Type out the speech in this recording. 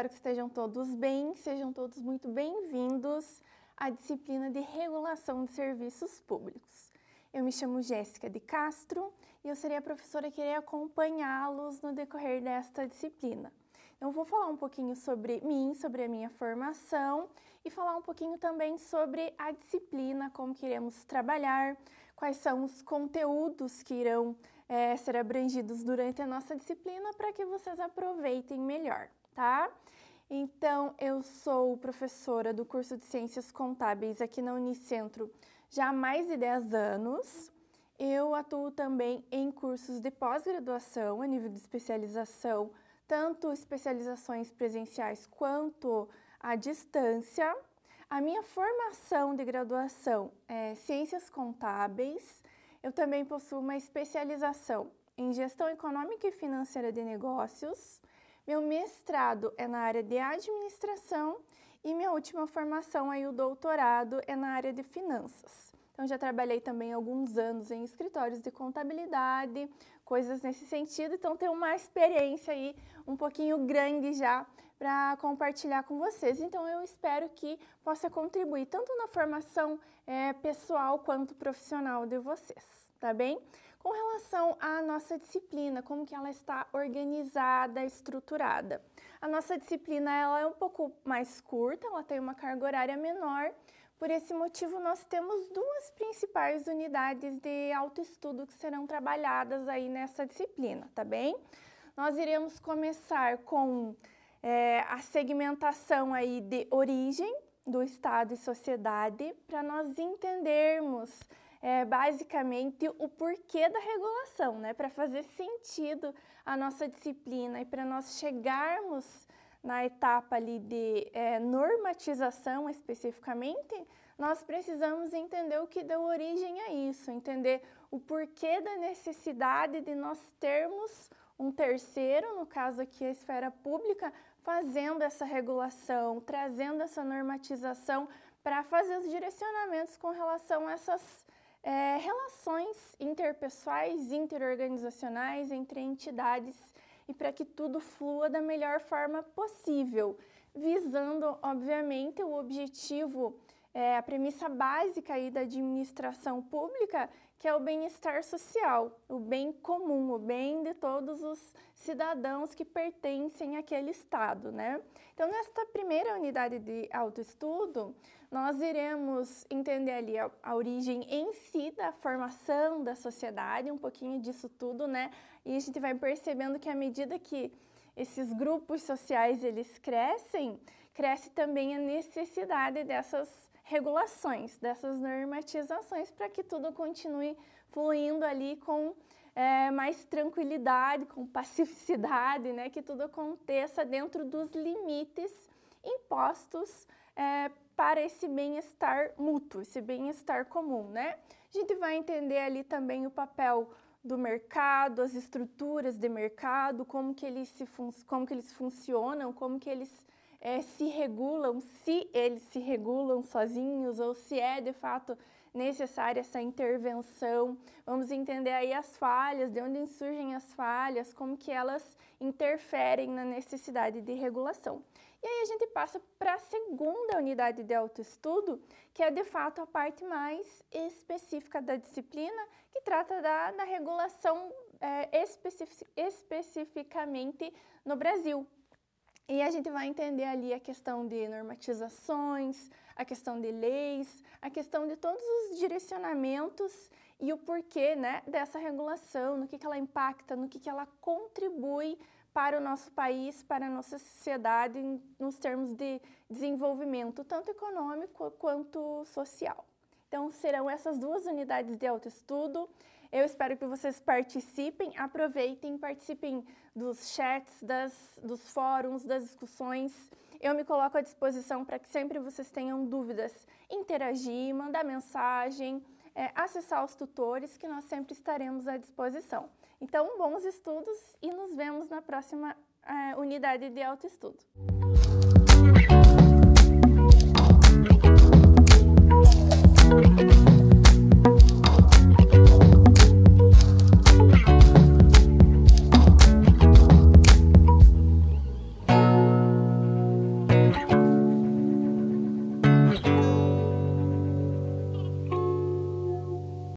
espero que estejam todos bem, sejam todos muito bem-vindos à disciplina de Regulação de Serviços Públicos. Eu me chamo Jéssica de Castro e eu serei a professora que irei acompanhá-los no decorrer desta disciplina. Eu vou falar um pouquinho sobre mim, sobre a minha formação e falar um pouquinho também sobre a disciplina, como queremos trabalhar, quais são os conteúdos que irão é, ser abrangidos durante a nossa disciplina para que vocês aproveitem melhor tá? Então, eu sou professora do curso de Ciências Contábeis aqui na Unicentro já há mais de 10 anos. Eu atuo também em cursos de pós-graduação, a nível de especialização, tanto especializações presenciais quanto à distância. A minha formação de graduação é Ciências Contábeis. Eu também possuo uma especialização em Gestão Econômica e Financeira de Negócios, meu mestrado é na área de administração e minha última formação, aí, o doutorado, é na área de finanças. Então, já trabalhei também alguns anos em escritórios de contabilidade, coisas nesse sentido. Então, tenho uma experiência aí um pouquinho grande já para compartilhar com vocês. Então, eu espero que possa contribuir tanto na formação é, pessoal quanto profissional de vocês tá bem? Com relação à nossa disciplina, como que ela está organizada, estruturada. A nossa disciplina ela é um pouco mais curta, ela tem uma carga horária menor, por esse motivo, nós temos duas principais unidades de autoestudo que serão trabalhadas aí nessa disciplina, tá bem? Nós iremos começar com é, a segmentação aí de origem do Estado e sociedade, para nós entendermos é, basicamente o porquê da regulação, né? Para fazer sentido a nossa disciplina e para nós chegarmos na etapa ali de é, normatização especificamente, nós precisamos entender o que deu origem a isso, entender o porquê da necessidade de nós termos um terceiro, no caso aqui a esfera pública, fazendo essa regulação, trazendo essa normatização para fazer os direcionamentos com relação a essas é, relações interpessoais, interorganizacionais entre entidades e para que tudo flua da melhor forma possível, visando, obviamente, o objetivo é, a premissa básica aí da administração pública, que é o bem-estar social, o bem comum, o bem de todos os cidadãos que pertencem àquele Estado. Né? Então, nesta primeira unidade de autoestudo, nós iremos entender ali a, a origem em si da formação da sociedade, um pouquinho disso tudo, né? E a gente vai percebendo que à medida que esses grupos sociais eles crescem, cresce também a necessidade dessas regulações, dessas normatizações, para que tudo continue fluindo ali com é, mais tranquilidade, com pacificidade, né? que tudo aconteça dentro dos limites impostos é, para esse bem-estar mútuo, esse bem-estar comum, né? A gente vai entender ali também o papel do mercado, as estruturas de mercado, como que eles, se como que eles funcionam, como que eles é, se regulam, se eles se regulam sozinhos ou se é de fato necessária essa intervenção. Vamos entender aí as falhas, de onde surgem as falhas, como que elas interferem na necessidade de regulação. E aí a gente passa para a segunda unidade de autoestudo, que é de fato a parte mais específica da disciplina, que trata da, da regulação é, especific, especificamente no Brasil. E a gente vai entender ali a questão de normatizações, a questão de leis, a questão de todos os direcionamentos e o porquê né, dessa regulação, no que, que ela impacta, no que, que ela contribui para o nosso país, para a nossa sociedade, nos termos de desenvolvimento, tanto econômico quanto social. Então, serão essas duas unidades de autoestudo. estudo eu espero que vocês participem, aproveitem, participem dos chats, das, dos fóruns, das discussões. Eu me coloco à disposição para que sempre vocês tenham dúvidas, interagir, mandar mensagem, é, acessar os tutores, que nós sempre estaremos à disposição. Então, bons estudos e nos vemos na próxima é, unidade de autoestudo.